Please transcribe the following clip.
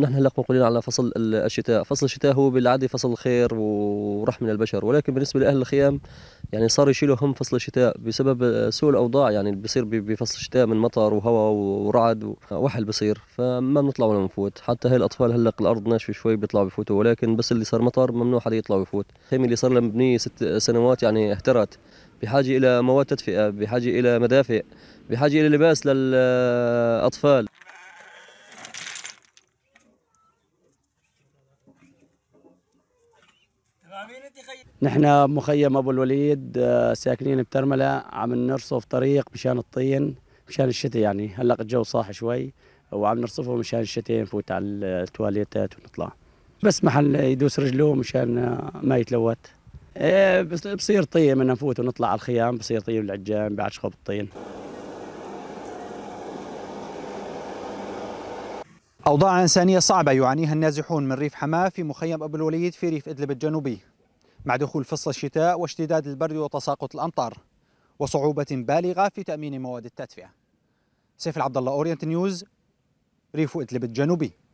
نحن هلا مقبلين على فصل الشتاء، فصل الشتاء هو بالعاده فصل الخير ورحمه للبشر، ولكن بالنسبه لاهل الخيام يعني صار يشيلوا هم فصل الشتاء بسبب سوء الاوضاع يعني بصير بفصل الشتاء من مطر وهواء ورعد ووحل بصير، فما بنطلع ولا بنفوت، حتى هاي الاطفال هلا الارض ناشفه شوي بيطلعوا بفوتوا ولكن بس اللي صار مطر ممنوع حدا يطلع ويفوت، الخيمه اللي صار لها مبنيه ست سنوات يعني اهترت، بحاجه الى مواد تدفئه، بحاجه الى مدافئ، بحاجه الى لباس للاطفال. نحن مخيم ابو الوليد آه، ساكنين بترمله عم نرصف طريق مشان الطين مشان الشتاء يعني هلا الجو صاح شوي وعم نرصفه مشان الشتاء نفوت على التواليتات ونطلع بس محل يدوس رجله مشان ما يتلوت آه، بصير طين من نفوت ونطلع على الخيام بصير طين العجان بعد شخب الطين أوضاع إنسانية صعبة يعانيها النازحون من ريف حماه في مخيم أبو الوليد في ريف إدلب الجنوبي مع دخول فصل الشتاء واشتداد البرد وتساقط الأمطار وصعوبة بالغة في تأمين مواد التدفئة سيف العبد الله أورينت نيوز ريف إدلب الجنوبي